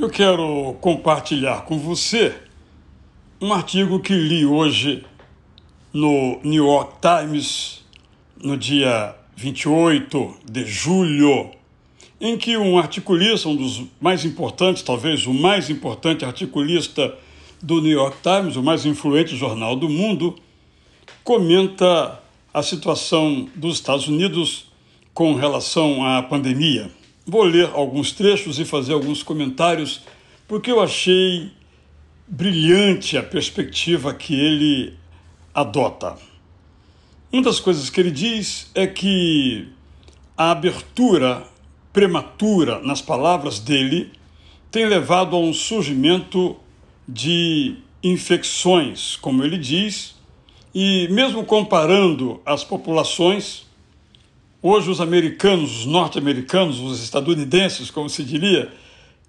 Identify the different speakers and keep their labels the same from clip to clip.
Speaker 1: Eu quero compartilhar com você um artigo que li hoje no New York Times, no dia 28 de julho, em que um articulista, um dos mais importantes, talvez o mais importante articulista do New York Times, o mais influente jornal do mundo, comenta a situação dos Estados Unidos com relação à pandemia. Vou ler alguns trechos e fazer alguns comentários, porque eu achei brilhante a perspectiva que ele adota. Uma das coisas que ele diz é que a abertura prematura nas palavras dele tem levado a um surgimento de infecções, como ele diz, e mesmo comparando as populações, Hoje, os americanos, os norte-americanos, os estadunidenses, como se diria,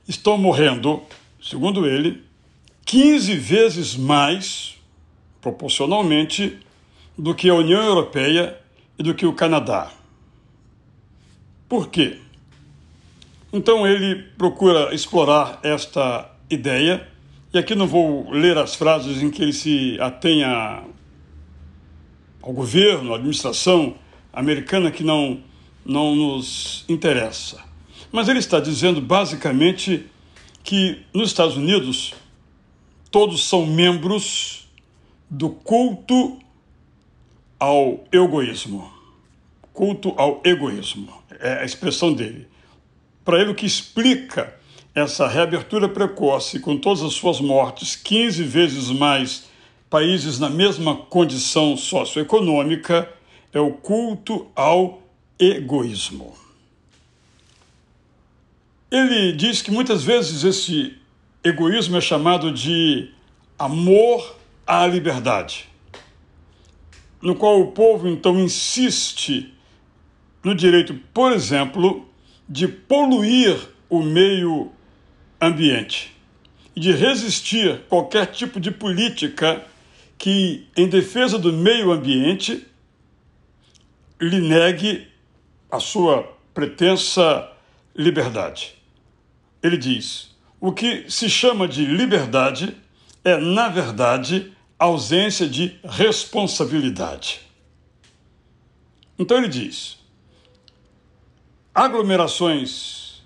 Speaker 1: estão morrendo, segundo ele, 15 vezes mais, proporcionalmente, do que a União Europeia e do que o Canadá. Por quê? Então ele procura explorar esta ideia, e aqui não vou ler as frases em que ele se atenha ao governo, à administração americana que não, não nos interessa. Mas ele está dizendo basicamente que nos Estados Unidos todos são membros do culto ao egoísmo. Culto ao egoísmo é a expressão dele. Para ele, o que explica essa reabertura precoce, com todas as suas mortes, 15 vezes mais países na mesma condição socioeconômica é o culto ao egoísmo. Ele diz que muitas vezes esse egoísmo é chamado de amor à liberdade, no qual o povo então insiste no direito, por exemplo, de poluir o meio ambiente e de resistir qualquer tipo de política que, em defesa do meio ambiente, lhe negue a sua pretensa liberdade. Ele diz: o que se chama de liberdade é, na verdade, ausência de responsabilidade. Então ele diz: aglomerações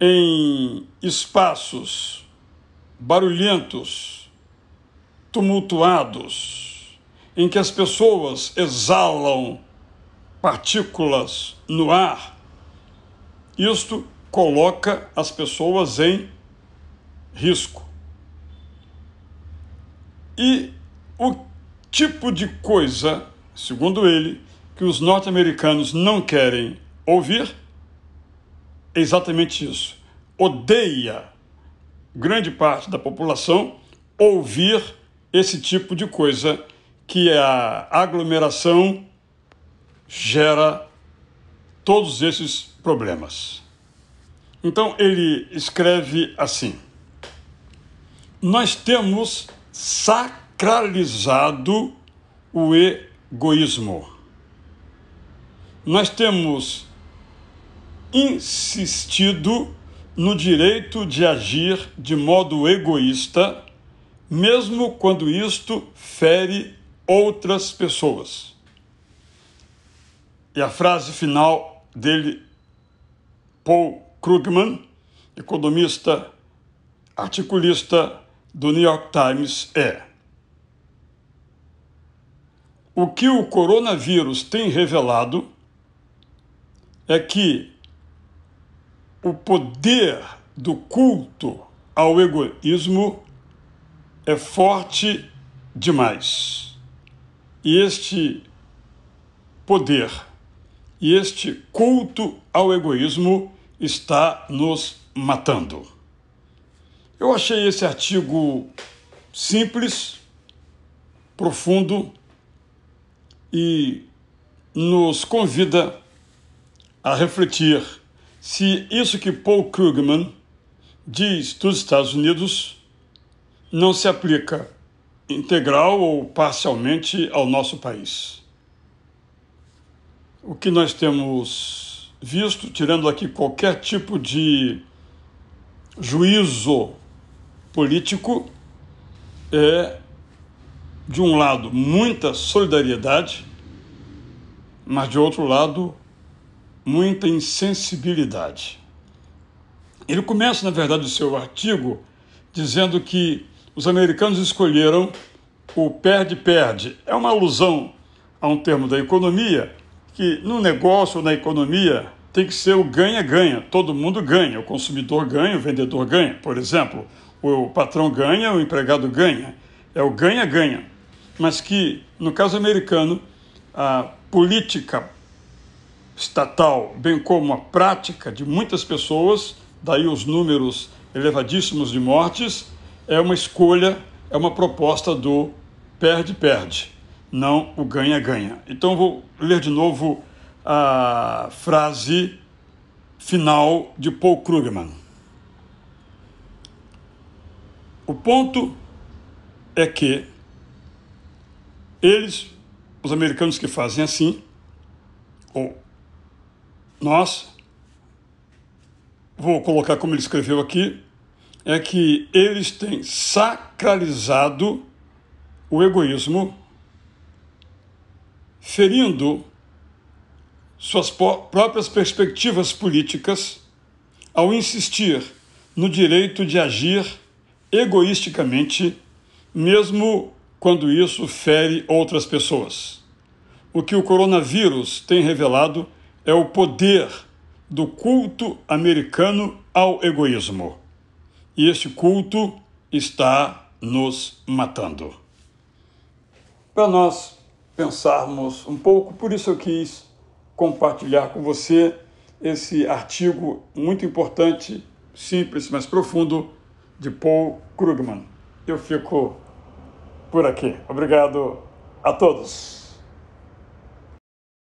Speaker 1: em espaços barulhentos, tumultuados, em que as pessoas exalam partículas no ar. Isto coloca as pessoas em risco. E o tipo de coisa, segundo ele, que os norte-americanos não querem ouvir é exatamente isso. Odeia grande parte da população ouvir esse tipo de coisa que é a aglomeração gera todos esses problemas. Então ele escreve assim: Nós temos sacralizado o egoísmo. Nós temos insistido no direito de agir de modo egoísta, mesmo quando isto fere outras pessoas. E a frase final dele, Paul Krugman, economista, articulista do New York Times, é: O que o coronavírus tem revelado é que o poder do culto ao egoísmo é forte demais. E este poder e este culto ao egoísmo está nos matando. Eu achei esse artigo simples, profundo e nos convida a refletir se isso que Paul Krugman diz dos Estados Unidos não se aplica integral ou parcialmente ao nosso país o que nós temos visto, tirando aqui qualquer tipo de juízo político, é, de um lado, muita solidariedade, mas de outro lado, muita insensibilidade. Ele começa, na verdade, o seu artigo dizendo que os americanos escolheram o perde-perde. É uma alusão a um termo da economia que no negócio ou na economia tem que ser o ganha-ganha. Todo mundo ganha, o consumidor ganha, o vendedor ganha. Por exemplo, o patrão ganha, o empregado ganha. É o ganha-ganha. Mas que, no caso americano, a política estatal, bem como a prática de muitas pessoas, daí os números elevadíssimos de mortes, é uma escolha, é uma proposta do perde-perde não o ganha-ganha. Então vou ler de novo a frase final de Paul Krugman. O ponto é que eles, os americanos que fazem assim, ou nós, vou colocar como ele escreveu aqui, é que eles têm sacralizado o egoísmo ferindo suas próprias perspectivas políticas ao insistir no direito de agir egoisticamente, mesmo quando isso fere outras pessoas. O que o coronavírus tem revelado é o poder do culto americano ao egoísmo. E esse culto está nos matando. Para nós, pensarmos um pouco. Por isso eu quis compartilhar com você esse artigo muito importante, simples, mas profundo, de Paul Krugman. Eu fico por aqui. Obrigado a todos.